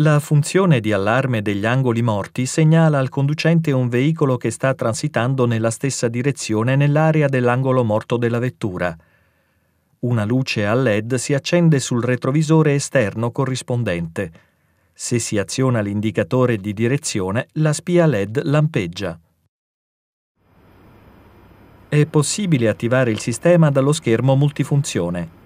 La funzione di allarme degli angoli morti segnala al conducente un veicolo che sta transitando nella stessa direzione nell'area dell'angolo morto della vettura. Una luce a LED si accende sul retrovisore esterno corrispondente. Se si aziona l'indicatore di direzione, la spia LED lampeggia. È possibile attivare il sistema dallo schermo multifunzione.